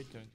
Hey, Tony.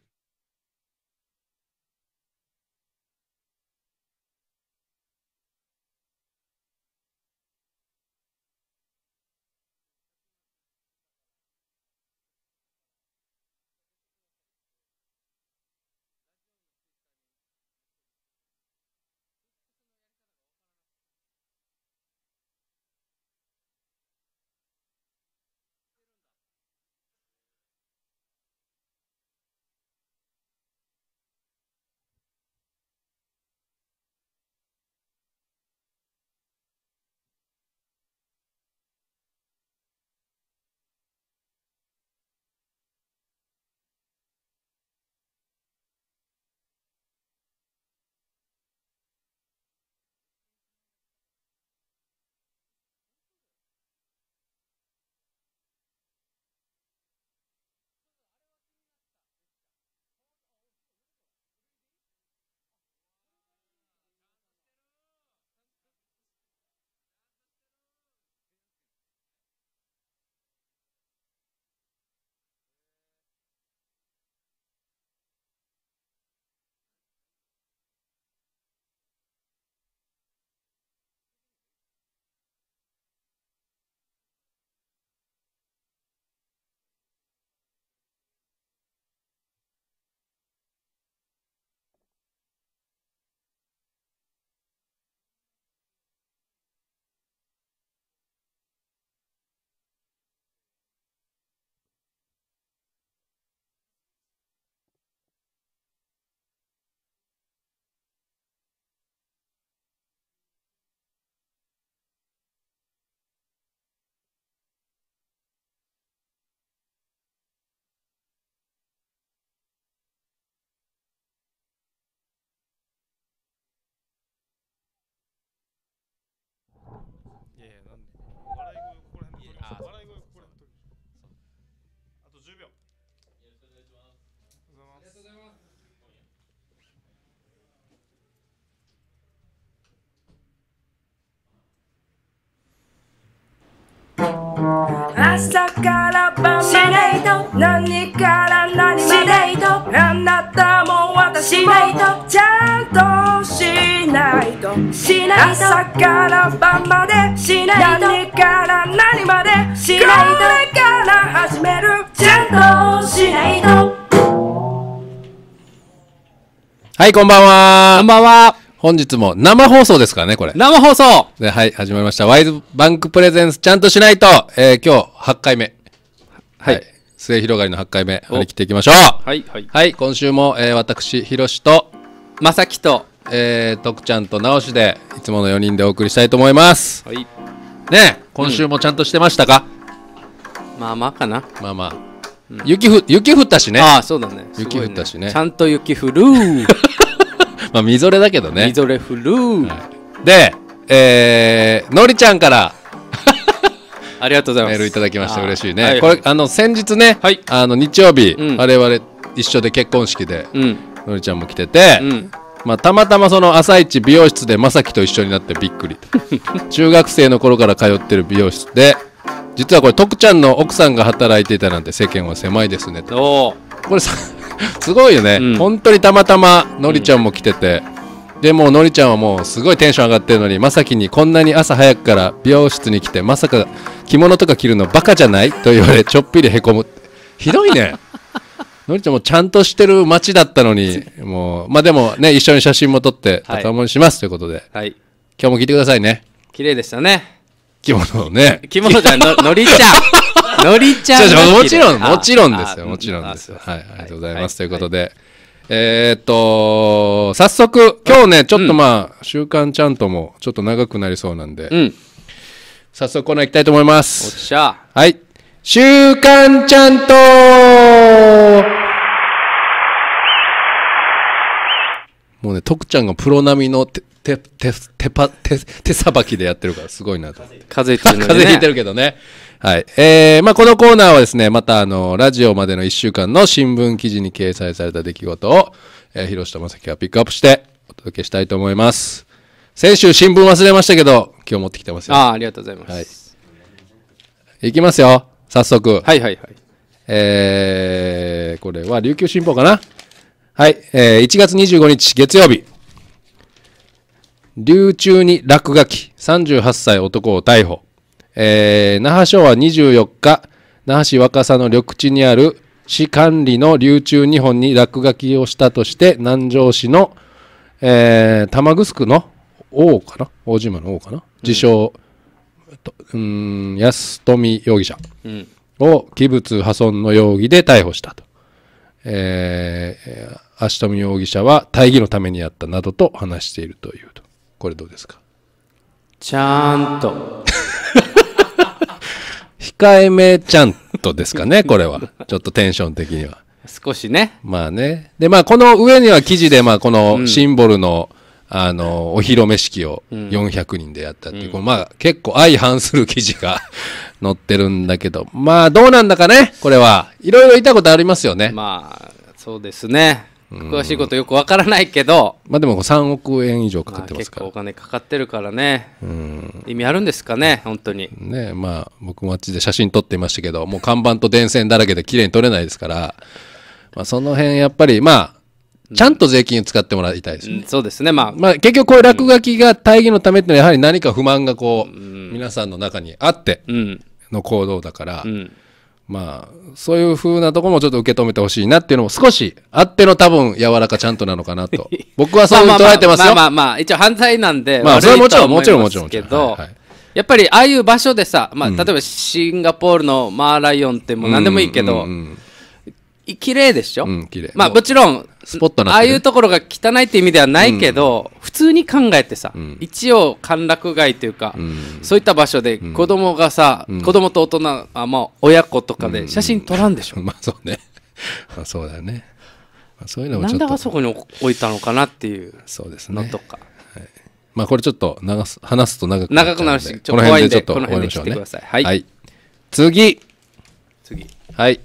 朝から晩まで何から何までなあなたも私もちゃんとしないと朝から晩まで何から何までこれから始めるちゃんとしないとはいこんばんはこんばんは本日も生放送ですからね、これ。生放送で、はい、始まりました。ワイズバンクプレゼンスちゃんとしないと、えー、今日8回目。はい。末広がりの8回目、張り切っていきましょう。はい、はい。はい、今週も、えー、私、ひろしと、まさきと、えー、徳ちゃんと直しで、いつもの4人でお送りしたいと思います。はい。ねえ今週もちゃんとしてましたか、まあまあかな。まあまあ。雪ふ、雪降ったしね。ああ、そうだね。雪降ったしねちゃんと雪降る。まあ、みぞれだけどね。みぞれフルー、はい、で、えー、のりちゃんから、ありがとうございます。メールいただきました。嬉しいね。はい、これ、あの、先日ね、はい、あの、日曜日、うん、我々一緒で結婚式で、うん、のりちゃんも来てて、うんまあ、たまたまその朝一美容室でまさきと一緒になってびっくり 中学生の頃から通ってる美容室で実はこれ徳ちゃんの奥さんが働いていたなんて世間は狭いですねとこれさ すごいよね、うん、本当にたまたまのりちゃんも来てて、うん、でものりちゃんはもうすごいテンション上がってるのにまさきにこんなに朝早くから美容室に来てまさか着物とか着るのバカじゃないと言われ ちょっぴりへこむひどいね のりちゃんもちゃんとしてる街だったのにもうまあでもね一緒に写真も撮って高盛にします、ということで、はい、今日も聞いてくださいね綺麗でしたね着物をね着物じゃののりちゃんのりちゃんもちろんもちろんですよもちろんですよはいありがとうございます、ということで、えっと早速今日ねちょっとまあ「週刊ちゃんと」もちょっと長くなりそうなんで、早速コーナーいきたいと思いますおっしゃはい「週刊ちゃんと」もうね、徳ちゃんがプロ並みの手、手、手、手手、さばきでやってるからすごいなと。風邪ひいてる、風邪ひいてるけどね。はい。えー、まあ、このコーナーはですね、またあの、ラジオまでの1週間の新聞記事に掲載された出来事を、えー、広下正樹がピックアップしてお届けしたいと思います。先週新聞忘れましたけど、今日持ってきてますよ。ああ、ありがとうございます。はい。いきますよ。早速。はいはいはい。えー、これは琉球新報かなはい。えー、1月25日月曜日。琉中に落書き、38歳男を逮捕。えー、那覇署は24日、那覇市若狭の緑地にある市管理の流中2本に落書きをしたとして、南城市の、えー、玉城の王かな大島の王かな、うん、自称、うん、安富容疑者を器物破損の容疑で逮捕したと。えー、足富容疑者は大義のためにやったなどと話しているというと。これどうですかちゃんと回目ちゃんとですかね、これは。ちょっとテンション的には。少しね。まあね。で、まあこの上には記事で、まあこのシンボルの、あの、お披露目式を400人でやったっていう、うん、まあ結構相反する記事が載ってるんだけど、まあどうなんだかね、これは。いろいろ言いたことありますよね。まあ、そうですね。詳しいことよくわからないけど、まあでも3億円以上かかってますから、まあ、結構お金かかってるからね、うん、意味あるんですかね本当にねまあ僕もあっちで写真撮ってましたけどもう看板と電線だらけで綺麗に撮れないですから、まあ、その辺やっぱりまあちゃんと税金を使ってもらいたいですね。うん、そうですね。まあ。まあ、結局こういう落書きが大義のためってのはやはり何か不満がこう、うん、皆さんの中にあっての行動だから、うん、まあ、そういう風なところもちょっと受け止めてほしいなっていうのも少しあっての多分柔らかちゃんとなのかなと。僕はそう捉えてますよ。まあまあまあ、一応犯罪なんで。まあ、それはもちろん、もちろん、もちろん。けど、やっぱりああいう場所でさ、まあ、例えばシンガポールのマーライオンってもう何でもいいけど、うんうんうん綺麗でしょ、うん、綺麗まあもちろんスポットなああいうところが汚いって意味ではないけど、うん、普通に考えてさ、うん、一応歓楽街というか、うん、そういった場所で子供がさ、うん、子供と大人あ、まあ、親子とかで写真撮らんでしょ、うん、まあそうねまあそうだよね、まあ、そういうのもちょっとなんであそこに置いたのかなっていうのとか、ね、はい、まあこれちょっと流す話すと長くな長くなるしちょっと怖いんでこの辺で切ってください、はい、はい、次次はい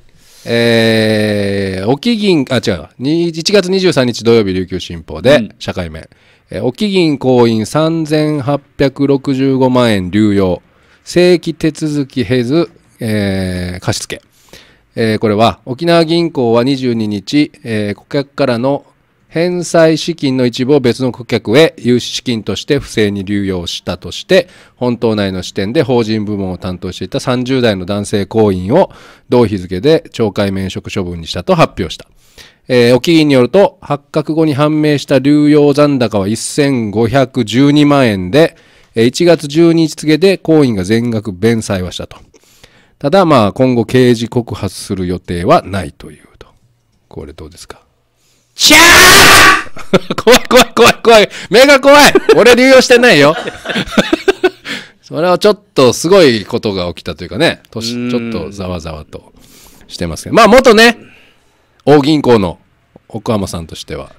えー、沖銀、あ、違う、1月23日土曜日、琉球新報で、うん、社会面、えー、沖銀行員3865万円流用、正規手続き経ず、えー、貸付。えー、これは沖縄銀行は22日、えー、顧客からの返済資金の一部を別の顧客へ融資資金として不正に流用したとして、本島内の支店で法人部門を担当していた30代の男性行員を同日付で懲戒免職処分にしたと発表した。えー、沖議によると、発覚後に判明した流用残高は1512万円で、1月12日付で行員が全額弁済はしたと。ただ、まあ、今後刑事告発する予定はないというと。これどうですかシャー 怖い怖い怖い怖い。目が怖い。俺流用してないよ。それはちょっとすごいことが起きたというかね、年、ちょっとざわざわとしてますけど。まあ元ね、大銀行の奥浜さんとしては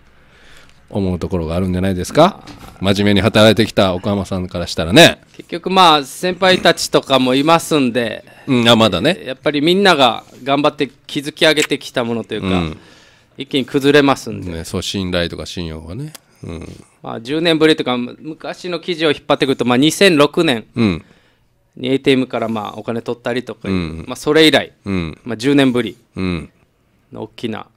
思うところがあるんじゃないですか真面目に働いてきた奥浜さんからしたらね結局まあ先輩たちとかもいますんで、うん、あまだねやっぱりみんなが頑張って築き上げてきたものというか、うん一気に崩れますんで、ね、そう信頼とか信用がね、うん、まあ、10年ぶりというか昔の記事を引っ張ってくると、まあ、2006年に ATM からまあお金取ったりとか、うん、まあ、それ以来、うん、まあ、10年ぶりの大きな、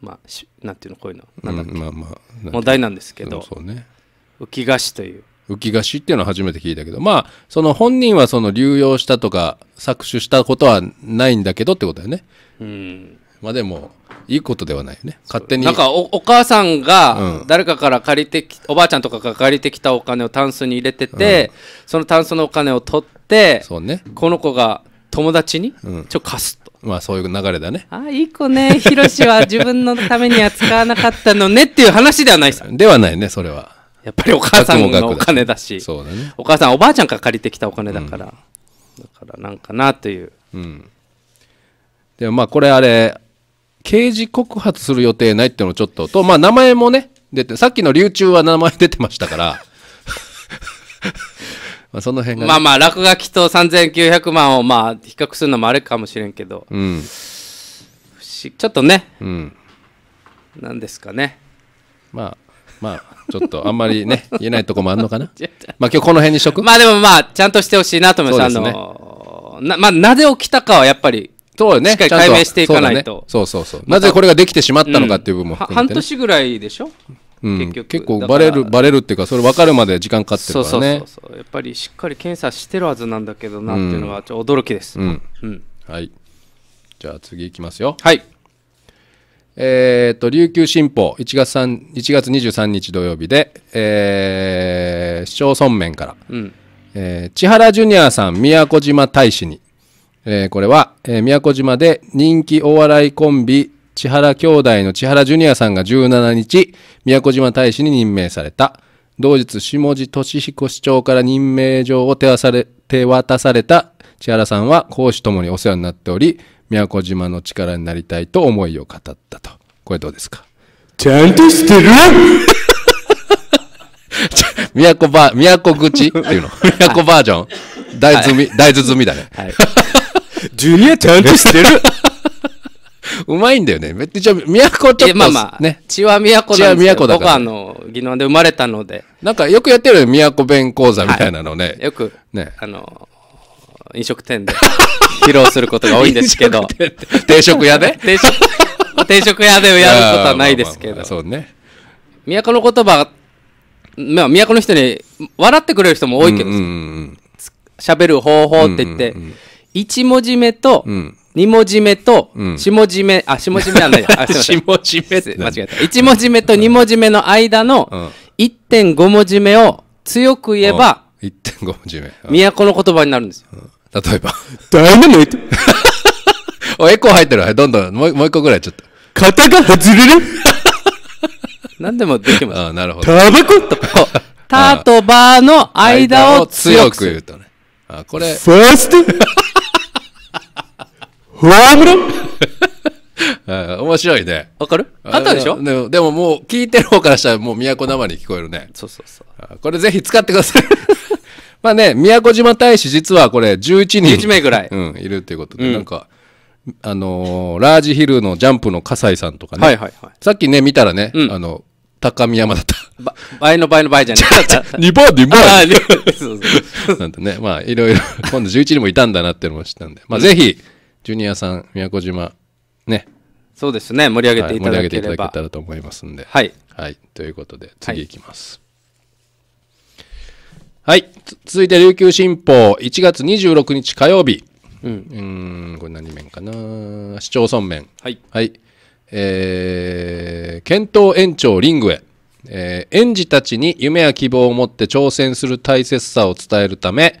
まあ、しなんていうのこういうのまあまあ、問題なんですけど、ね、浮き菓子という。浮き菓子っていうのは初めて聞いたけど、まあ、その本人はその流用したとか搾取したことはないんだけどってことだよね。うん。まあでも、いいことではないよね。勝手に。なんかお、お母さんが、誰かから借りてき、おばあちゃんとかが借りてきたお金をタンスに入れてて、うん、そのタンスのお金を取って、そうね。この子が友達に、貸すと。まあそういう流れだね。ああ、いい子ね。ヒロシは自分のためには使わなかったのねっていう話ではないさ。ではないね、それは。やっぱりお母さんのお金だし。そうだね。お母さん、おばあちゃんから借りてきたお金だから。うん、だから、なんかなという。うん。でもまあこれあれ、刑事告発する予定ないっていうのちょっと、と、まあ名前もね、出て、さっきの流中は名前出てましたから、まあその辺が、ね、まあまあ、落書きと3900万をまあ、比較するのもあれかもしれんけど、うん、ちょっとね、うん、なんですかね。まあ、まあ、ちょっとあんまりね、言えないとこもあんのかな。まあ今日この辺にしとくまあでもまあ、ちゃんとしてほしいなと思います。すね、あの、な、まあ、なぜ起きたかはやっぱり、そうね。しっかり解明していかないと。そう,、そうそうそう。なぜこれができてしまったのかっていう部分も含めて、半年ぐらいでしょう結構バレるバレるっていうかそれ分かるまで時間かかってるからねそうそうそうやっぱりしっかり検査してるはずなんだけどなっていうのはちょっと驚きです、うんはいじゃあ次いきますよはいえっと琉球新報1月 ,1 月23日土曜日で、え市町村面から、え千原ジュニアさん宮古島大使にえー、これは、えー、宮古島で人気お笑いコンビ、千原兄弟の千原ジュニアさんが17日、宮古島大使に任命された。同日、下地俊彦市長から任命状を手渡され手渡された千原さんは公私ともにお世話になっており、宮古島の力になりたいと思いを語ったと。これどうですかちゃんとしてる 宮古ば、宮古口っていうの 宮古バージョン大豆み、大豆済みだね。はいジュニアちゃんとしてる。うまいんだよね。めっちゃ、都ちょっと、まあまあ、ね。血は都だ。んで僕はあの、宜野で生まれたので。なんかよくやってる都弁講座みたいなのね。はい、よく、ね、あの、飲食店で披露することが多いんですけど。定食屋で 定食定食屋でやることはないですけど。まあまあまあ、そうね。都の言葉、まあ、都の人に笑ってくれる人も多いけど、喋、うんうん、る方法って言って、うんうんうん1文字目と、2文字目と、下字目、うん、あ、下字目はない。あ、下文字目 間違えた。1文字目と2文字目の間の1.5文字目を強く言えば、1.5文字目。都の言葉になるんですよ。例えば。誰イナメイ お、エコー入ってる。どんどん、もう一個ぐらいちょっと。肩が外れる 何でもできます。あなるほど。タバコとこタとバーの間を強く言うとね。あ、これ。ファーストホームラン 面白いね。わかるあったでしょでもでももう聞いてる方からしたらもう宮古生に聞こえるね。そうそうそう。これぜひ使ってください。まあね、宮古島大使実はこれ11人。11名ぐらい。うん、いるっていうことで、うんなんか、あのーラージヒルのジャンプの笠井さんとかね。はいはいはい。さっきね、見たらね、うんあの、高見山だった。ば倍の倍の倍じゃない。った。2番、2ああ、でもそうそう。なんでね、まあいろいろ、今度11人もいたんだなっていうのも知ったんで、まあぜひ、ジュニアさん、宮古島、ね。そうですね、盛り上げていただけはいただけたらと思いますんで。はい。はい、ということで、次いきます。はい、はい、続いて、琉球新報、1月26日火曜日。うん、うんこれ何面かな市町村面。はい。はい。えー、検討延長リングへ。えー、園児たちに夢や希望を持って挑戦する大切さを伝えるため、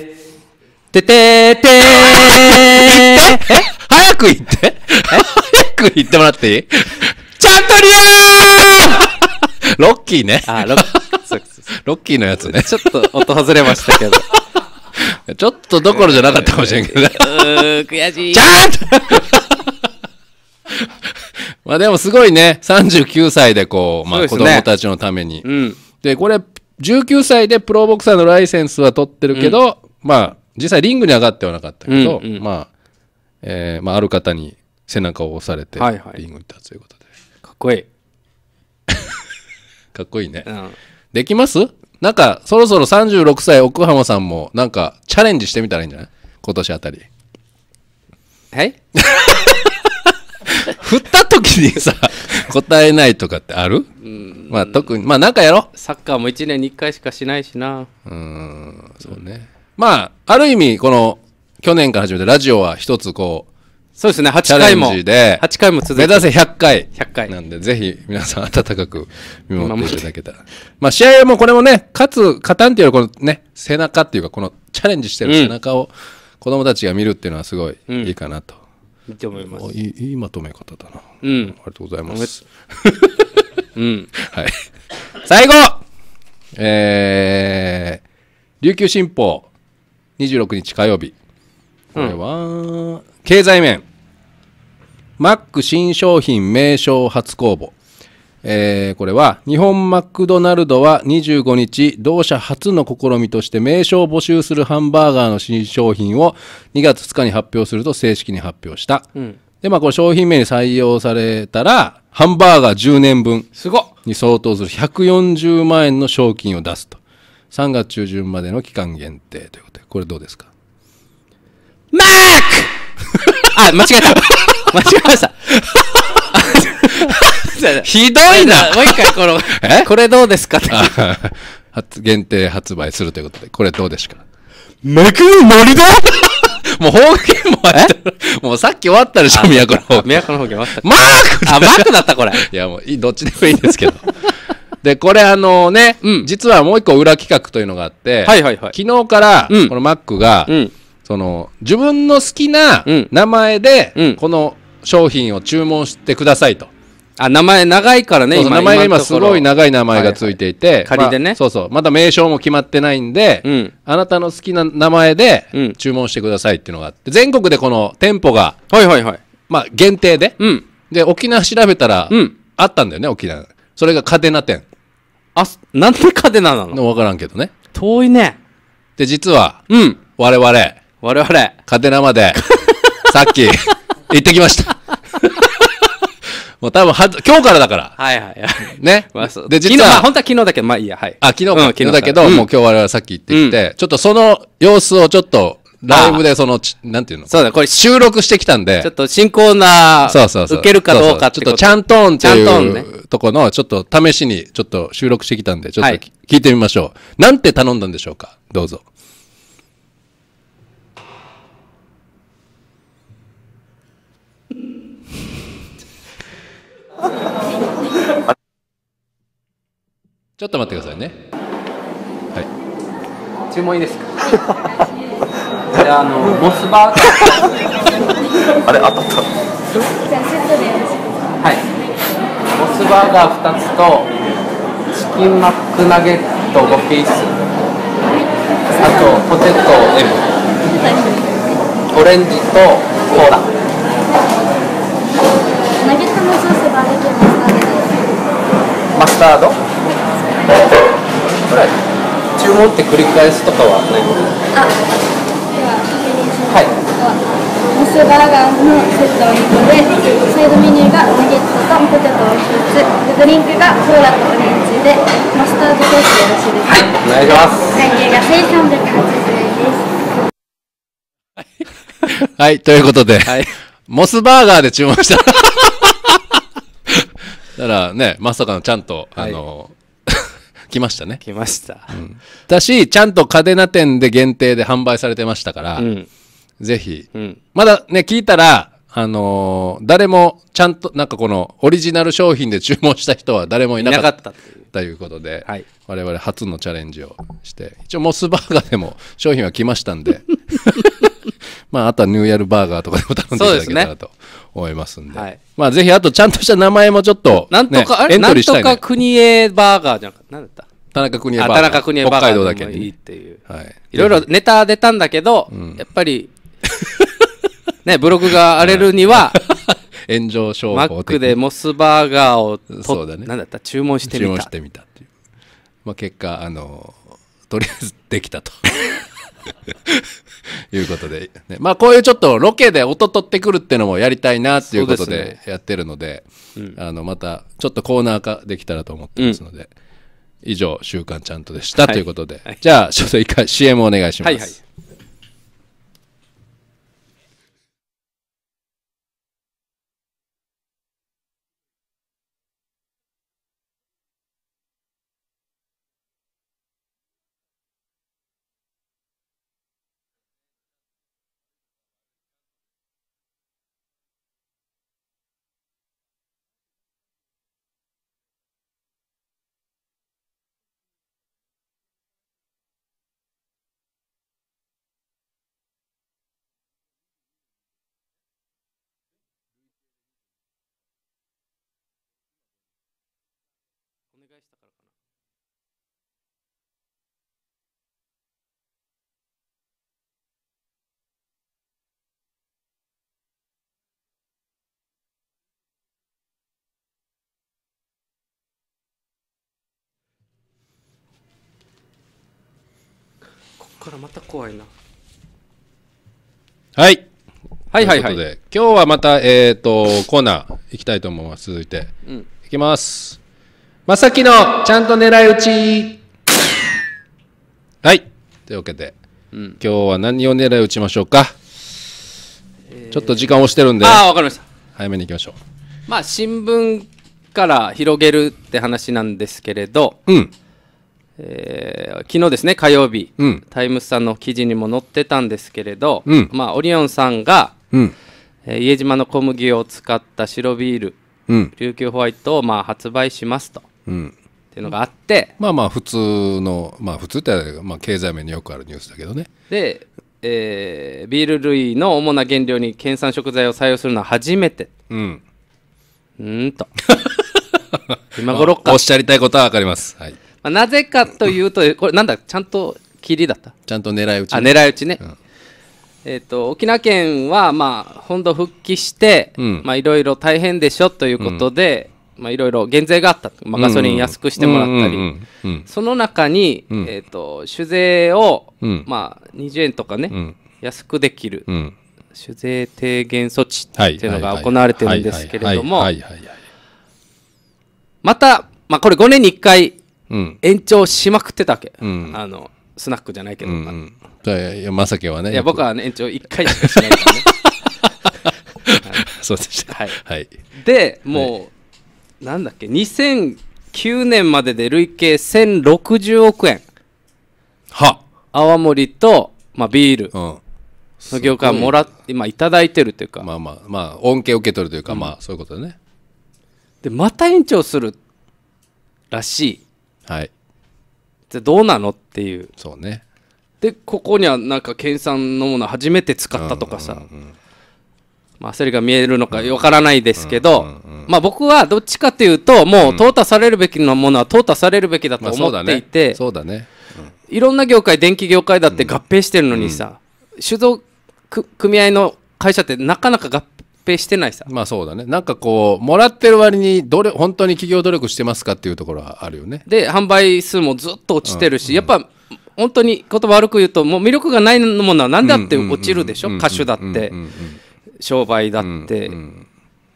てててーえ早く言って早く言ってもらっていいチャントリアーロッキーね。あ、ロッロッキーのやつねちょっと音外れましたけど。ちょっとどころじゃなかったかもしれんけどね。うー、悔しい。ちゃんと まあでもすごいね、39歳でこう、まあ子供たちのために。で、これ、19歳でプロボクサーのライセンスは取ってるけど、まあ、実際リングに上がってはなかったけど、うんうん、まあ、えー、まあ、ある方に背中を押されてリングに立つということで、はいはい、かっこいい かっこいいね、うん、できますなんかそろそろ36歳奥浜さんもなんかチャレンジしてみたらいいんじゃない今年あたりはい 振った時にさ答えないとかってある、うん、まあ特にまあなんかやろサッカーも1年に1回しかしないしなうんそうね、まあ、ある意味、この、去年から始めてラジオは一つこう、そうですね、8回も。チャレンジで、8回も続いて。目指せ100回。100回。なんで、ぜひ皆さん温かく見守っていただけたら。まあ、試合もこれもね、勝つ、勝たんっていうよりこのね、背中っていうか、このチャレンジしてる背中を子供たちが見るっていうのはすごいいいかなと。いいと思います。いい、いいまとめ方だな。うん。ありがとうございます。うん。はい。最後えー、琉球新報。26日火曜日。これは、経済面。マック新商品名称初公募。えー、これは日本マクドナルドは25日同社初の試みとして名称を募集するハンバーガーの新商品を2月2日に発表すると正式に発表した、うん、でまあこれ商品名に採用されたらハンバーガー10年分に相当する140万円の賞金を出すと3月中旬までの期間限定ということで、これどうですかマークあ、間違えた。間違えました。ひどいな。もう一回この、これどうですかって。限定発売するということで、これどうですかめくる森だもう方言もあったもうさっき終わったでしょ、都の方言。都の方言終わった。マークあ、マークだったこれ。いやもう、どっちでもいいんですけど。で、これあのね、うん実はもう一個裏企画というのがあって、はいはいはい昨日から、このマックが、うんその、自分の好きな名前で、この商品を注文してくださいと。あ名前長いからねそうそう名前が今すごい長い名前がついていて、はい仮でねまあそうそうまだ名称も決まってないんで、うんあなたの好きな名前で注文してくださいっていうのがあって全国でこの店舗が、はいはいはいまあ、限定で、うんで沖縄調べたら、うんあったんだよね沖縄それがカデナ店あ、なんでカデナなのわからんけどね。遠いね。で、実は、うん。我々、我々。カデナまで、さっき、行ってきました。もう多分は今日からだから。はいはいはい。ねまあ、で、実昨日まあ、は、本当は昨日だけど、まあいいや、はい。あ、昨日か、うん昨日日だけど、もう今日我々さっき行ってきて、ちょっとその様子をちょっとライブでその、なんていうのそうだ、これ収録してきたんで。ちょっと新コーナー、そうそうそう。受けるかどうかってちょっとちゃんとんっていうとこの、ちょっと試しにちょっと収録してきたんで、ちょっと、聞いてみましょう。なんて頼んだんでしょうかどうぞ。ちょっと待ってくださいね。はい。注文いいですかこあのモスバーガーあれ当たったはいモスバーガー2つとチキンマックナゲット5ピースあとポテト M オレンジとコーラナゲットのソースバーベキューマスタードマスタード質問って繰り返すとかはないのあはいモスバーガーのセットを2個でサイドメニューがナゲットとポテトを1つドリンクがコーラとオレンジでマスタードースでよろしいですかはいお願いします会計が1380円ですはいということで、はい、モスバーガーで注文した だからねまさかのちゃんと、はい、あの来ましたね。来ました。うん、だし、ちゃんと嘉手納店で限定で販売されてましたから、うん、ぜひ、うん、まだね、聞いたら、あのー、誰もちゃんと、なんかこのオリジナル商品で注文した人は誰もいなかったということで、はい、我々初のチャレンジをして、一応モスバーガーでも商品は来ましたんで。まあ、あとはニューヤルバーガーとかでも頼んでいただけたらと思いますんで。でねはい、まあ、ぜひ、あとちゃんとした名前もちょっと、ね、なんとか、あれ、エントリーしたい、なんとか国営バーガーじゃんなんだった田中国衛バーガー。田中邦バーガー。北海道だけいいっていう。はい。いろいろネタ出たんだけど、うん、やっぱり、ね、ブログが荒れるには、炎上商法マックでモスバーガーをそうだね。なんだった注文してみた。注文してみたっていう。まあ結果、あの、とりあえずできたと。いうことで、ね、まあこういうちょっとロケで音取ってくるってのもやりたいなっていうことでやってるので、でねうん、あのまたちょっとコーナー化できたらと思ってますので、うん、以上「週刊ちゃんと」でしたということで、はいはい、じゃあちょっと一回 CM お願いします。はいはい返したからかなこっからまた怖いなはいはいはいはいとうことで今日はまたえっ、とコーナーいきたいと思います続いて、うん、いきますまさきのちゃんと狙い撃ち はいというわけで、うん、今日は何を狙い撃ちましょうか、えー、ちょっと時間押してるんでああわかりました早めにいきましょうまあ新聞から広げるって話なんですけれど、うんえー、昨日ですね火曜日、うん、タイムスさんの記事にも載ってたんですけれど、うん、まあ、オリオンさんが、うんえ家島の小麦を使った白ビール、琉球ホワイトをまあ発売しますと、うんっていうのがあって、まあまあ普通のまあ普通ってまあ経済面によくあるニュースだけどねで、えー、ビール類の主な原料に県産食材を採用するのは初めてうんうんと 今頃かおっしゃりたいことは分かります、はいまあ、なぜかというと これなんだちゃんと切りだったちゃんと狙い撃ち、ね、あ狙い撃ちね、うん、えーと、と沖縄県は、まあ、本土復帰していろいろ大変でしょということで、うんまあ、いろいろ減税があった、まあ、ガソリン安くしてもらったり、その中に、うん、えーと、酒税を、うん、まあ、20円とかね、うん、安くできる、酒税低減措置っていうのが行われてるんですけれども、また、まあ、これ5年に1回延長しまくってたわけ、あのスナックじゃないけど、うんまさきはね。いや、僕は、ね、延長1回しかしないからね。そうでした。はい。はい、で、もう、はいなんだっけ、2009年までで累計1060億円。は泡盛と、まあ、ビールの業界もらっ、今いただいてるというか。まあまあ、まあ、恩恵を受け取るというか、うんまあ、そういうことだね。で、また延長するらしい。はい。じゃどうなのっていう。そうね。で、ここにはなんか、研鑽のもの初めて使ったとかさ。うんうんうんまあ、それが見えるのかわからないですけど、まあ、僕はどっちかというともう淘汰されるべきなものは淘汰されるべきだと思っていて、そうだねいろんな業界電気業界だって合併してるのにさ、酒造組合の会社ってなかなか合併してないさまあそうだねなんかこうもらってる割にどれ本当に企業努力してますかっていうところはあるよねで販売数もずっと落ちてるし、やっぱ本当に言葉悪く言うともう魅力がないものは何だって落ちるでしょ歌手だって。商売だって、うんうん、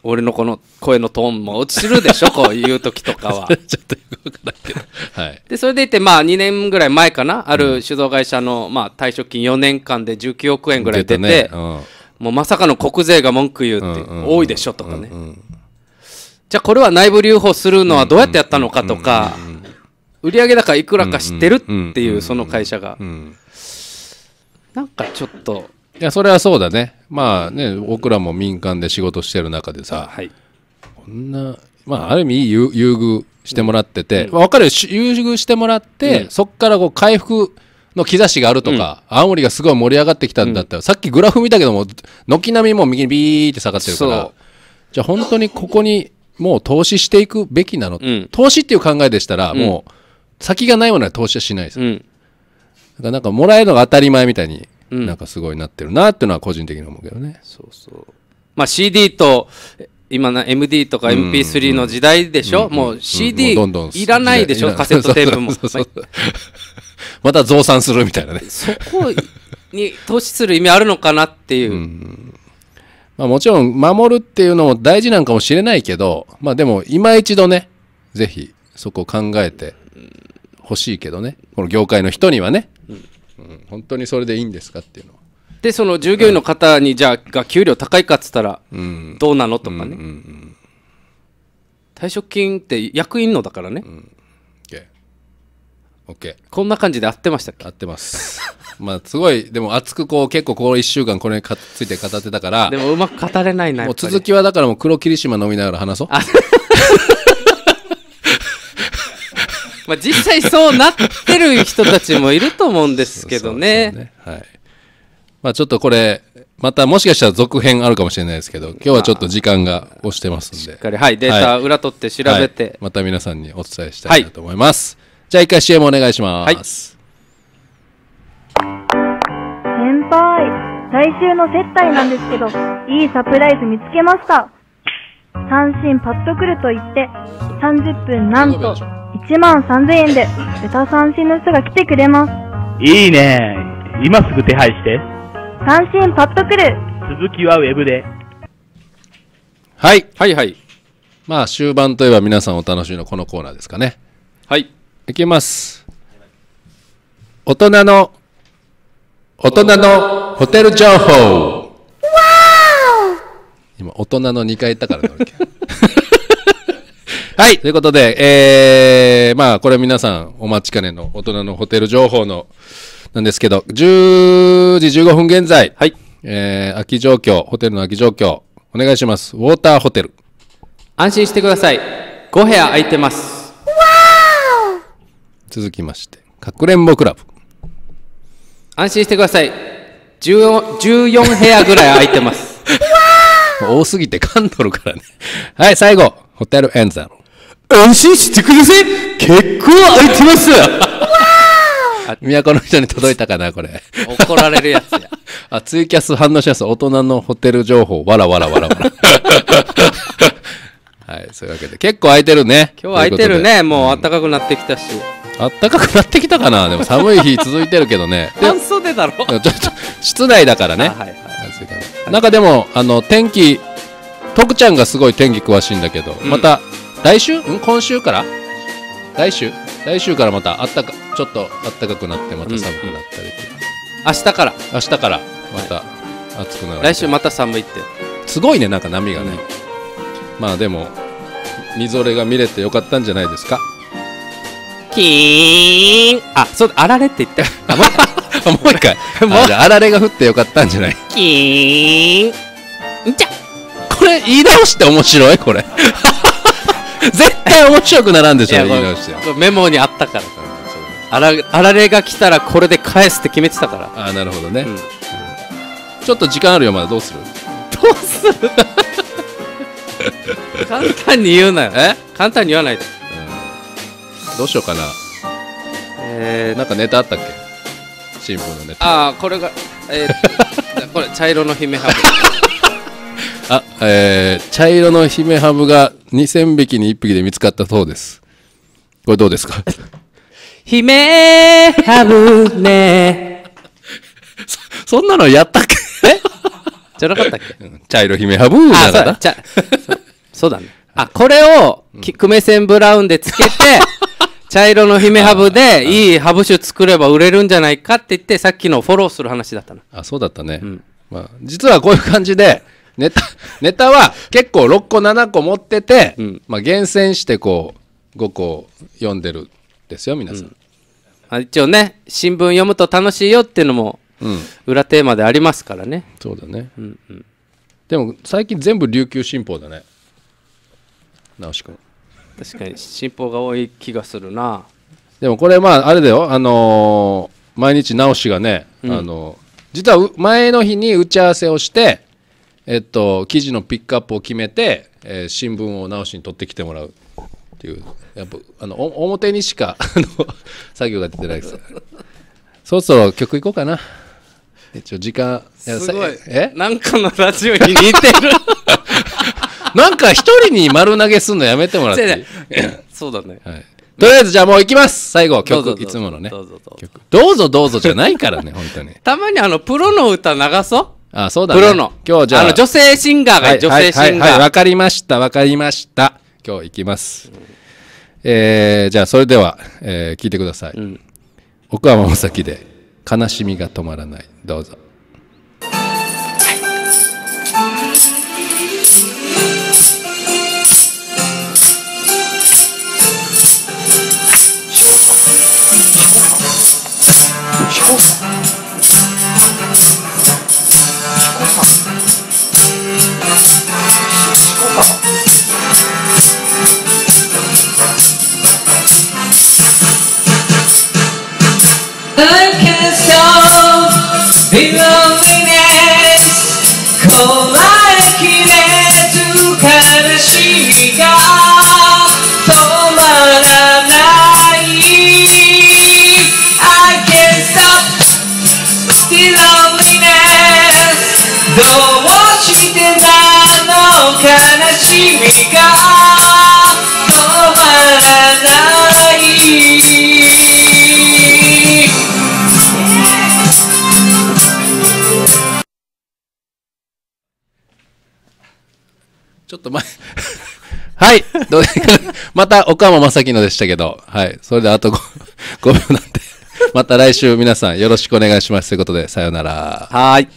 俺のこの声のトーンも落ちるでしょ こういう時とかは ちょっとよくなかけど、はい、でそれでいてまあ2年ぐらい前かなある酒造会社の、まあ、退職金4年間で19億円ぐらい出て、ねうん、もうまさかの国税が文句言うって、多いでしょとかね、うんうん、じゃあこれは内部留保するのはどうやってやったのかとか、売上高いくらか知ってるっていうその会社が、なんかちょっといやそれはそうだねまあね僕らも民間で仕事してる中でさ、はい、こんなまあある意味優遇してもらってて、うん、分かるよ優遇してもらって、うん、そこからこう回復の兆しがあるとか、うん、青森がすごい盛り上がってきたんだったら、さっきグラフ見たけども軒並みもう右にビーって下がってるからじゃあ本当にここにもう投資していくべきなの、投資っていう考えでしたら、もう先がないものは投資はしないです、だからなんかもらえるのが当たり前みたいになんかすごいなってるなっていうのは個人的に思うけどね。そうそうまあ、CD と今の MD とか MP3 の時代でしょ、うんうん、もう CD いらないでしょ、うん、カセットテープも。また増産するみたいなね。そこに投資する意味あるのかなっていう。うんまあ、もちろん守るっていうのも大事なんかもしれないけど、まあでも今一度ね、ぜひそこを考えてほしいけどね、この業界の人にはね。うんうん、本当にそれでいいんですかっていうのは。でその従業員の方にじゃあが給料高いかっつったらどうなのとかね、退職金って役員のだからね、うん、OK こんな感じで合ってましたっけ合ってます まあすごいでも熱くこう結構この1週間これについて語ってたからでもうまく語れないなもう続きはだからもう黒霧島飲みながら話そうまあ実際そうなってる人たちもいると思うんですけどね。そうそうそうねはい。まあちょっとこれ、またもしかしたら続編あるかもしれないですけど、今日はちょっと時間が押してますんで。しっかり、はい、データ裏取って調べて、はいまた皆さんにお伝えしたいなと思います。はい、じゃあ一回 CM お願いします。先輩、来週の接待なんですけど、いいサプライズ見つけました。単身パッとくると言って、30分なんと1万3000円で豚三振の人が来てくれます。いいね今すぐ手配して。単身パッとくる続きはウェブで。はい。はいはい。まあ、終盤といえば皆さんお楽しみのこのコーナーですかね。はい。いきます。大人の、大人のホテル情報。今、大人の2回行ったからなわけ。はい、ということで、えー、まあ、これ皆さんお待ちかねの大人のホテル情報の、なんですけど、10時15分現在、はい、えー、空き状況、ホテルの空き状況、お願いします。ウォーターホテル。安心してください。5部屋空いてます。わー続きまして、かくれんぼクラブ。安心してください。14, 14部屋ぐらい空いてます。多すぎて噛んどるからね。はい、最後、ホテルエンザロ。安心してください結構空いてます 都の人に届いたかな、これ。怒られるやつや。あ、ツイキャス反応しやすい。大人のホテル情報、わらわらわらわら。はい、そういうわけで。結構空いてるね。今日空いてるね。うもう暖かくなってきたし。暖かくなってきたかなでも寒い日続いてるけどね。半袖だろちょっと、室内だからね。はいなんかでも、あの、天気、徳ちゃんがすごい天気詳しいんだけど、うんまた、来週ん今週から来週来週からまたあったか、ちょっとあったかくなって、また寒くなったりと明日から明日からまた暑くなる、来週また寒いってすごいねなんか波がね、まあでもみぞれが見れてよかったんじゃないですかキーンあ、そう、あられって言った。あ、もう もう一回。もうじゃあ、あられが降ってよかったんじゃないキーンんちゃこれ、言い直して面白いこれ。絶対面白くならんでしょ、言い直して。メモにあったからあらあられが来たらこれで返すって決めてたからああなるほどね、うん、ちょっと時間あるよまだどうするどうする 簡単に言うなよえ簡単に言わないでどうしようかなえー、なんかネタあったっけ新聞のネタああこれがえー、これ 茶色の姫ハブ あえー、茶色の姫ハブが2000匹に1匹で見つかったそうですこれどうですか姫ハブね そんなのやったっけえじゃなかったっけ、茶色姫ハブだからそうだねあこれを、うん、久米線ブラウンでつけて茶色の姫ハブでいいハブ酒作れば売れるんじゃないかって言ってさっきのフォローする話だったのあそうだったね、うん、まあ、実はこういう感じで ネタネタは結構6個7個持ってて、うん、まあ、厳選してこう5個読んでるですよ皆さん、うんあ、一応ね新聞読むと楽しいよっていうのも裏テーマでありますからね、そうだね、うんうん、でも最近全部琉球新報だね直し君確かに進歩が多い気がするなでもこれまああれだよあのー毎日直しがね、うんあの実は前の日に打ち合わせをしてえっと記事のピックアップを決めて、えー新聞を直しに取ってきてもらうっていうやっぱあのお表にしかあの作業が出てないですそろそろ曲いこうかな一応時間すごいえなんかのラジオに似てる なんか一人に丸投げすんのやめてもらっていい そうだね、はい、とりあえずじゃあもういきます最後曲いつものねどうぞどうぞどうぞじゃないからね本当に たまにあのプロの歌流そうあそうだ、ね、プロの今日じゃああの女性シンガーが、はい、女性シンガーはいわ、はいかりましたわかりました今日いきます、うん、えー、じゃあそれでは、えー、聞いてください、うん、奥山正樹で「悲しみが止まらない」どうぞ Feel ちょっと前 はい。どう また、岡山正樹のでしたけど、はい。それであと 5, 5秒なんで、また来週皆さんよろしくお願いします。ということで、さよなら。はい。